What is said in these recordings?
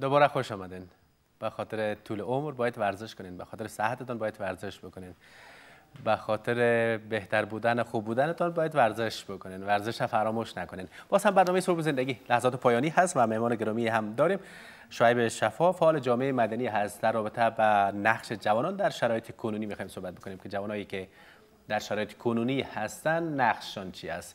دوباره خوش آمدین به خاطر طول عمر باید ورزش کنین به خاطر صحتتان باید ورزش بکنین به خاطر بهتر بودن خوب بودنتان باید ورزش بکنین ورزش فراموش نکنین باز هم برنامه صبح زندگی لحظات پایانی هست و مهمان گرامی هم داریم شایب شفا فعال جامعه مدنی هست در رابطه با نقش جوانان در شرایط کنونی میخوایم صحبت بکنیم که جوانایی که در شرایط کنونی هستن نقششان چی است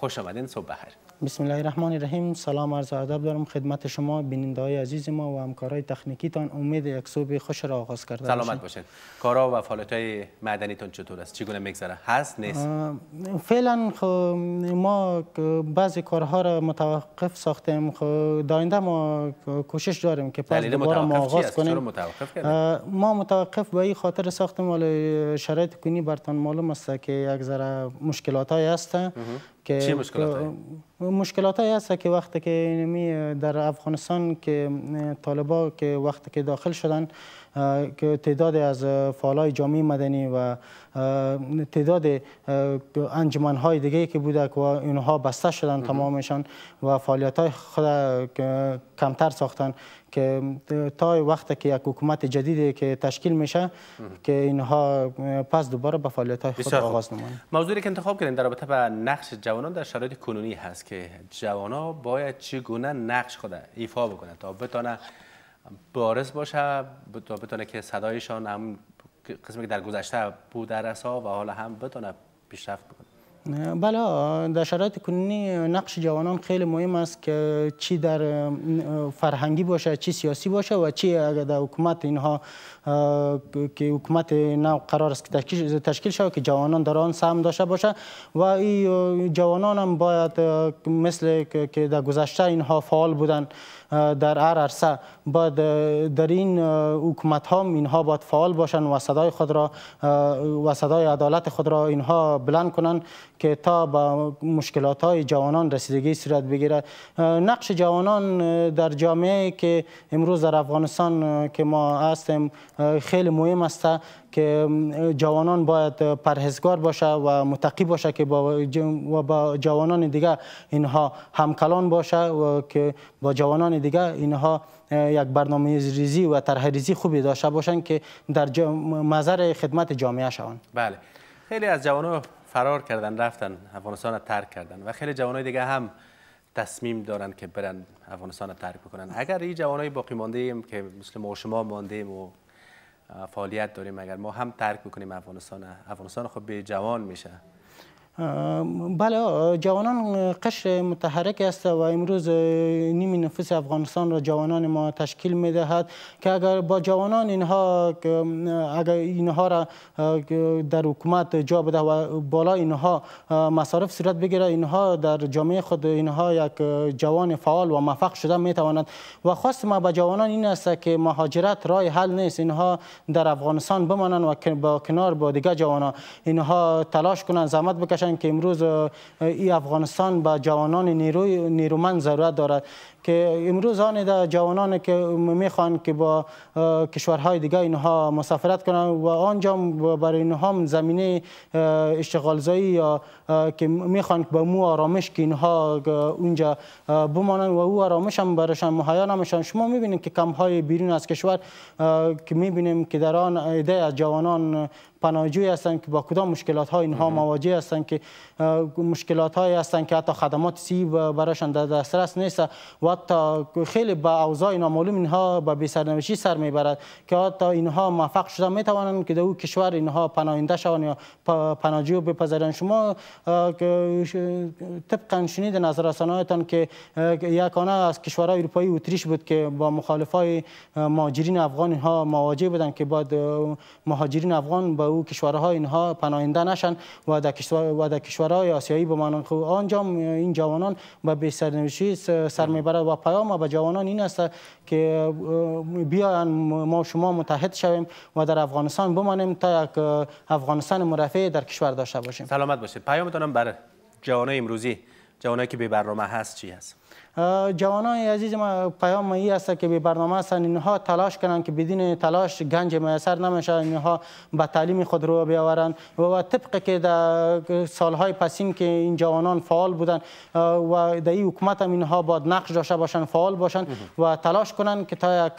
خوش آمدین صبح بخیر بسم الله الرحمن الرحیم سلام عرض ادب دارم خدمت شما بیننده های عزیز ما و همکارای تخنیکی تان امید یک صبح خوش را آغاز کرده سلامت باشین کارا و فعالیت های معدنی تان چطور است چگونه میگذره هست نیست فعلا خب ما بعضی کارها را متوقف ساختیم خب داینده ما کوشش داریم که پس دوباره ما آغاز کنیم متوقف ما متوقف به این خاطر ساختیم ولی شرایط کنی برتان معلوم است که یک ذره مشکلات هست که چه مشکلات هست که وقتی که در افغانستان که طالبا که وقتی که داخل شدن که تعداد از فعالای جامعه مدنی و تعداد انجمن های دیگه که بوده که اینها بسته شدن تمامشان و فعالیت های خود کمتر ساختن که تا وقتی که یک حکومت جدیدی که تشکیل میشه که اینها پس دوباره به فعالیت های خود آغاز نمایند موضوعی که انتخاب کردیم در رابطه با نقش جوانان در شرایط کنونی هست که جوانا باید چگونه نقش خود ایفا بکنند تا بتونه بارز باشه تا بتونه که صدایشان هم قسمی که در گذشته بود در رسا و حالا هم بتونه پیشرفت بکنه بله در شرایط کنونی نقش جوانان خیلی مهم است که چی در فرهنگی باشه چی سیاسی باشه و چی اگر در حکومت اینها که حکومت نو قرار است که تشکیل, شود که جوانان در آن سهم داشته باشه و این جوانان هم باید مثل که در گذشته اینها فعال بودند در هر عرصه با در این حکومت ها اینها باید فعال باشن و صدای خود را و صدای عدالت خود را اینها بلند کنند که تا به مشکلات های جوانان رسیدگی صورت بگیرد نقش جوانان در جامعه که امروز در افغانستان که ما هستیم خیلی مهم است که جوانان باید پرهزگار باشه و متقی باشه که با و با جوانان دیگه اینها همکلان باشه و که با جوانان دیگه اینها یک برنامه ریزی و طرح ریزی خوبی داشته باشند که در خدمت جامعه شوند بله خیلی از جوانان فرار کردن رفتن افغانستان ترک کردن و خیلی جوانای دیگه هم تصمیم دارن که برن افغانستان را ترک بکنن اگر این جوانای باقی مانده ایم که مثل ما شما مانده ایم و فعالیت داریم اگر ما هم ترک بکنیم افغانستان افغانستان خب به جوان میشه بله جوانان قشر متحرک است و امروز نیم نفس افغانستان را جوانان ما تشکیل می دهد که اگر با جوانان اینها اگر اینها را در حکومت جا بده و بالا اینها مصارف صورت بگیره اینها در جامعه خود اینها یک جوان فعال و موفق شده می و خواست ما به جوانان این است که مهاجرت رای حل نیست اینها در افغانستان بمانند و با کنار با دیگر جوانان اینها تلاش کنند زحمت بکشند که امروز ای افغانستان به جوانان نیروی نیرومند ضرورت دارد که امروز آن در جوانان که میخوان که با کشورهای دیگه اینها مسافرت کنند و آنجا برای اینها زمینه اشتغالزایی یا که میخوان به مو آرامش که اینها اونجا بمانند و او آرامش هم برایشان مهیا نمیشن شما میبینید که کمهای بیرون از کشور که میبینیم که در آن ایده از جوانان پناهجوی هستند که با کدام مشکلات ها اینها مواجه هستند که مشکلات های هستند که حتی خدمات سی برایشان در دسترس نیست و حتی خیلی به اوضاع نامعلوم اینها به بی‌سرنوشتی سر میبرد که حتی اینها موفق شده میتوانند که در او کشور اینها پناهنده شوند یا پناهجو بپذیرند شما طبقا شنید نظر رسانهایتان که یکانه از کشورهای اروپایی اتریش بود که با مخالفای مهاجرین افغان اینها مواجه بودند که بعد مهاجرین افغان به او کشورها اینها پناهنده نشن و در کشور در کشورهای آسیایی بمانند که آنجا این جوانان به بیسرنوشی سر میبرد و پیام به جوانان این است که بیاین ما شما متحد شویم و در افغانستان بمانیم تا یک افغانستان مرفه در کشور داشته باشیم سلامت باشید پیامتان بر جوانان امروزی جوانایی که به برنامه هست چی هست جوانان عزیز ما پیام ای است که به برنامه هستند اینها تلاش کنن که بدین تلاش گنج میسر نمیشه اینها به تعلیم خود رو بیاورند و طبق که در سالهای پسین که این جوانان فعال بودن و در این حکومت هم اینها باید نقش داشته باشن فعال باشن و تلاش کنند که تا یک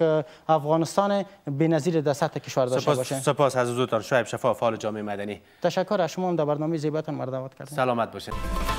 افغانستان نظیر در سطح کشور داشته باشن سپاس از حضورتان شایب شفاف فعال جامعه مدنی تشکر از شما هم در برنامه زیبتان مردمات کردید سلامت باشید